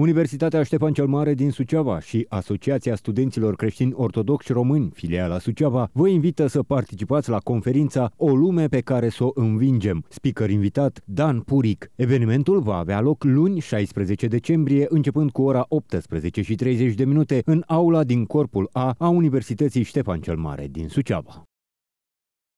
Universitatea Ștefan cel Mare din Suceava și Asociația Studenților Creștini Ortodoxi Români, filiala Suceava, vă invită să participați la conferința O lume pe care să o învingem. Speaker invitat Dan Puric. Evenimentul va avea loc luni 16 decembrie, începând cu ora 18 și 30 de minute în aula din corpul A a Universității Ștefan cel Mare din Suceava.